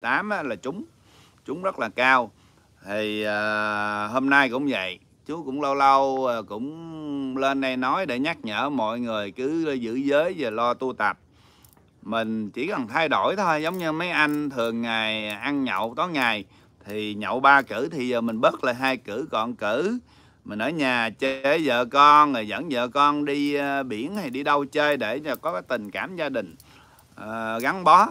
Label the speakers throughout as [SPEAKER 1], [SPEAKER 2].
[SPEAKER 1] 8 là trúng trúng rất là cao thì uh, hôm nay cũng vậy chú cũng lâu lâu ờ, cũng lên đây nói để nhắc nhở mọi người cứ giữ giới và lo tu tập mình chỉ cần thay đổi thôi giống như mấy anh thường ngày ăn nhậu tối ngày thì nhậu ba cử thì giờ mình bớt lại hai cử còn cử mình ở nhà chơi vợ con rồi dẫn vợ con đi ờ, biển hay đi đâu chơi để cho có cái tình cảm gia đình uh, gắn bó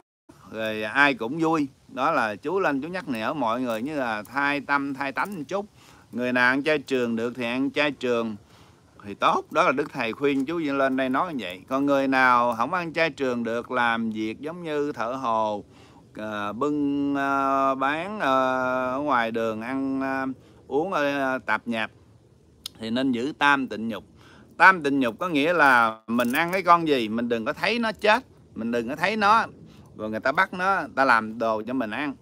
[SPEAKER 1] rồi ai cũng vui đó là chú lên chú nhắc nhở mọi người như là thay tâm thay tánh một chút người nào ăn chay trường được thì ăn chay trường thì tốt đó là đức thầy khuyên chú lên đây nói như vậy còn người nào không ăn chay trường được làm việc giống như thợ hồ ờ, bưng ờ, bán ờ, ở ngoài đường ăn uống à, tạp nhạp thì nên giữ tam tịnh nhục tam tịnh nhục có nghĩa là mình ăn cái con gì mình đừng có thấy nó chết mình đừng có thấy nó rồi người ta bắt nó ta làm đồ cho mình ăn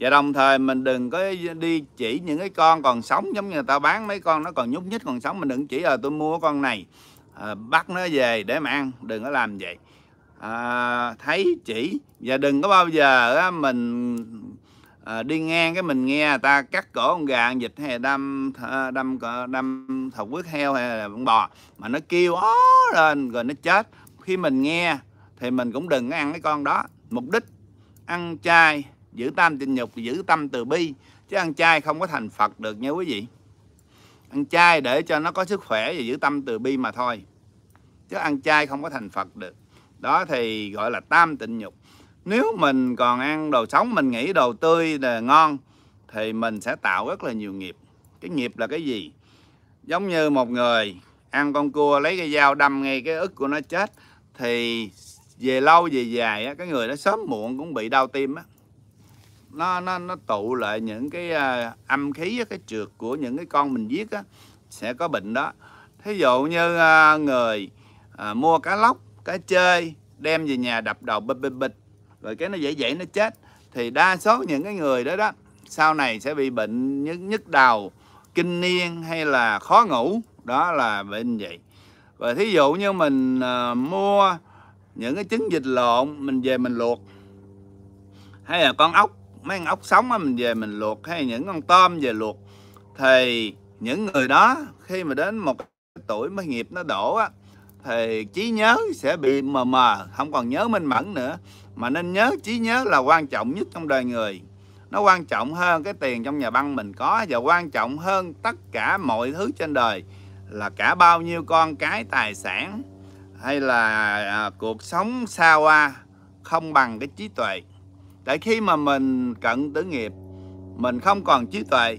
[SPEAKER 1] và đồng thời mình đừng có đi chỉ những cái con còn sống giống như người ta bán mấy con nó còn nhúc nhích còn sống mình đừng chỉ là ờ, tôi mua con này à, bắt nó về để mà ăn đừng có làm vậy à, thấy chỉ và đừng có bao giờ á, mình à, đi ngang cái mình nghe người ta cắt cổ con gà con vịt hay đâm đâm đâm thọc quyết heo hay là con bò mà nó kêu ó lên rồi nó chết khi mình nghe thì mình cũng đừng ăn cái con đó mục đích ăn chay giữ tam tịnh nhục giữ tâm từ bi chứ ăn chay không có thành phật được nha quý vị ăn chay để cho nó có sức khỏe và giữ tâm từ bi mà thôi chứ ăn chay không có thành phật được đó thì gọi là tam tịnh nhục nếu mình còn ăn đồ sống mình nghĩ đồ tươi là ngon thì mình sẽ tạo rất là nhiều nghiệp cái nghiệp là cái gì giống như một người ăn con cua lấy cái dao đâm ngay cái ức của nó chết thì về lâu về dài á, cái người đó sớm muộn cũng bị đau tim á nó nó nó tụ lại những cái à, âm khí cái trượt của những cái con mình giết á sẽ có bệnh đó thí dụ như à, người à, mua cá lóc cá chơi đem về nhà đập đầu bịch bịch bịch rồi cái nó dễ dễ nó chết thì đa số những cái người đó đó sau này sẽ bị bệnh nhức nhức đầu kinh niên hay là khó ngủ đó là bệnh vậy và thí dụ như mình à, mua những cái trứng vịt lộn mình về mình luộc hay là con ốc mấy con ốc sống á mình về mình luộc hay những con tôm về luộc thì những người đó khi mà đến một tuổi mới nghiệp nó đổ á thì trí nhớ sẽ bị mờ mờ không còn nhớ minh mẫn nữa mà nên nhớ trí nhớ là quan trọng nhất trong đời người nó quan trọng hơn cái tiền trong nhà băng mình có và quan trọng hơn tất cả mọi thứ trên đời là cả bao nhiêu con cái tài sản hay là à, cuộc sống xa hoa không bằng cái trí tuệ Tại khi mà mình cận tử nghiệp mình không còn trí tuệ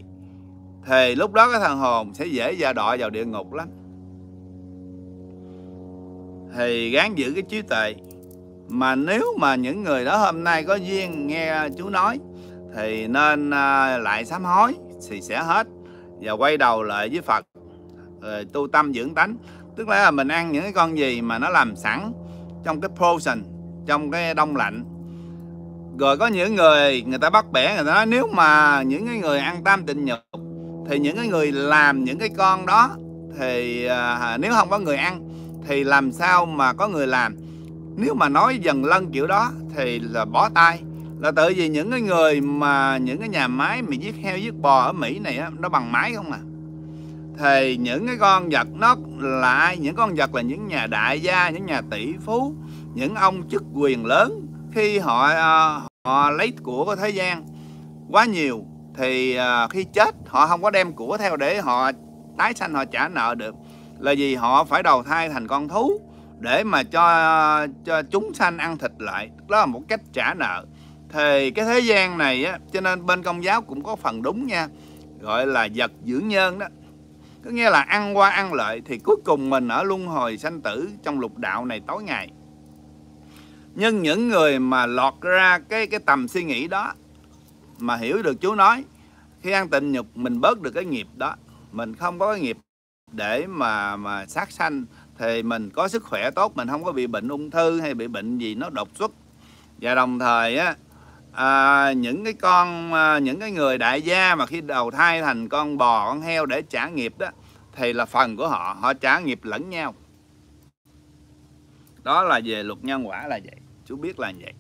[SPEAKER 1] thì lúc đó cái thằng hồn sẽ dễ ra đọa vào địa ngục lắm thì gán giữ cái trí tuệ mà nếu mà những người đó hôm nay có duyên nghe chú nói thì nên à, lại sám hối thì sẽ hết và quay đầu lại với Phật rồi tu tâm dưỡng tánh tức là mình ăn những cái con gì mà nó làm sẵn trong cái frozen trong cái đông lạnh rồi có những người người ta bắt bẻ người ta nói nếu mà những cái người ăn tam tịnh nhục thì những cái người làm những cái con đó thì à, nếu không có người ăn thì làm sao mà có người làm nếu mà nói dần lân kiểu đó thì là bỏ tay là tự vì những cái người mà những cái nhà máy mà giết heo giết bò ở mỹ này á nó bằng máy không à thì những cái con vật nó lại những con vật là những nhà đại gia những nhà tỷ phú những ông chức quyền lớn khi họ ờ, họ lấy của của thế gian quá nhiều thì ờ, khi chết họ không có đem của theo để họ tái sanh họ trả nợ được là vì họ phải đầu thai thành con thú để mà cho cho chúng sanh ăn thịt lại đó là một cách trả nợ thì cái thế gian này á cho nên bên công giáo cũng có phần đúng nha gọi là vật dưỡng nhân đó có nghĩa là ăn qua ăn lợi thì cuối cùng mình ở luân hồi sanh tử trong lục đạo này tối ngày. Nhưng những người mà lọt ra cái cái tầm suy nghĩ đó mà hiểu được chú nói, khi ăn tịnh nhục mình bớt được cái nghiệp đó, mình không có cái nghiệp để mà mà sát sanh thì mình có sức khỏe tốt, mình không có bị bệnh ung thư hay bị bệnh gì nó đột xuất. Và đồng thời á à, những cái con à, những cái người đại gia mà khi đầu thai thành con bò con heo để trả nghiệp đó thì là phần của họ họ trả nghiệp lẫn nhau đó là về luật nhân quả là vậy chú biết là vậy